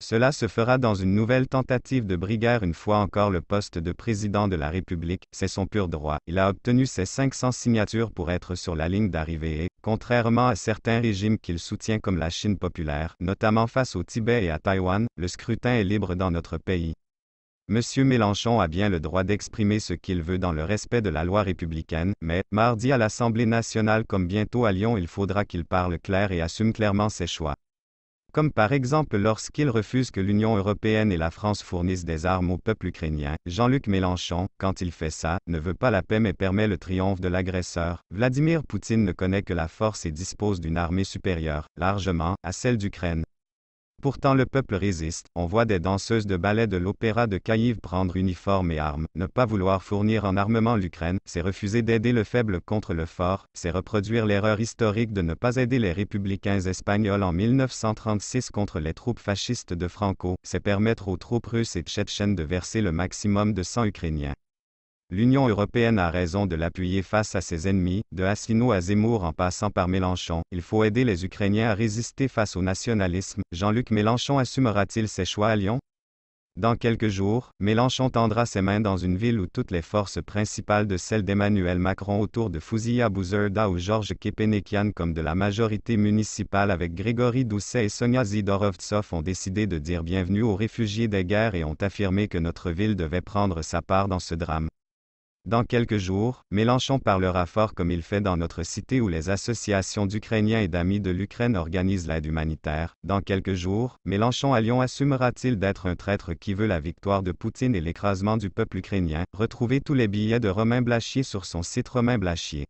Cela se fera dans une nouvelle tentative de briguer une fois encore le poste de président de la République, c'est son pur droit. Il a obtenu ses 500 signatures pour être sur la ligne d'arrivée et, contrairement à certains régimes qu'il soutient comme la Chine populaire, notamment face au Tibet et à Taïwan, le scrutin est libre dans notre pays. M. Mélenchon a bien le droit d'exprimer ce qu'il veut dans le respect de la loi républicaine, mais, mardi à l'Assemblée nationale comme bientôt à Lyon, il faudra qu'il parle clair et assume clairement ses choix comme par exemple lorsqu'il refuse que l'Union européenne et la France fournissent des armes au peuple ukrainien. Jean-Luc Mélenchon, quand il fait ça, ne veut pas la paix mais permet le triomphe de l'agresseur. Vladimir Poutine ne connaît que la force et dispose d'une armée supérieure, largement, à celle d'Ukraine. Pourtant le peuple résiste, on voit des danseuses de ballet de l'opéra de Kyiv prendre uniforme et armes, ne pas vouloir fournir en armement l'Ukraine, c'est refuser d'aider le faible contre le fort, c'est reproduire l'erreur historique de ne pas aider les républicains espagnols en 1936 contre les troupes fascistes de Franco, c'est permettre aux troupes russes et tchétchènes de verser le maximum de sang ukrainien. L'Union européenne a raison de l'appuyer face à ses ennemis, de Asselineau à Zemmour en passant par Mélenchon. Il faut aider les Ukrainiens à résister face au nationalisme. Jean-Luc Mélenchon assumera-t-il ses choix à Lyon? Dans quelques jours, Mélenchon tendra ses mains dans une ville où toutes les forces principales de celles d'Emmanuel Macron autour de Fouzia Bouzerda ou Georges Kepenekian comme de la majorité municipale avec Grégory Doucet et Sonia Zidorovtsov ont décidé de dire bienvenue aux réfugiés des guerres et ont affirmé que notre ville devait prendre sa part dans ce drame. Dans quelques jours, Mélenchon parlera fort comme il fait dans notre cité où les associations d'Ukrainiens et d'amis de l'Ukraine organisent l'aide humanitaire. Dans quelques jours, Mélenchon à Lyon assumera-t-il d'être un traître qui veut la victoire de Poutine et l'écrasement du peuple ukrainien? Retrouvez tous les billets de Romain Blachier sur son site Romain Blachier.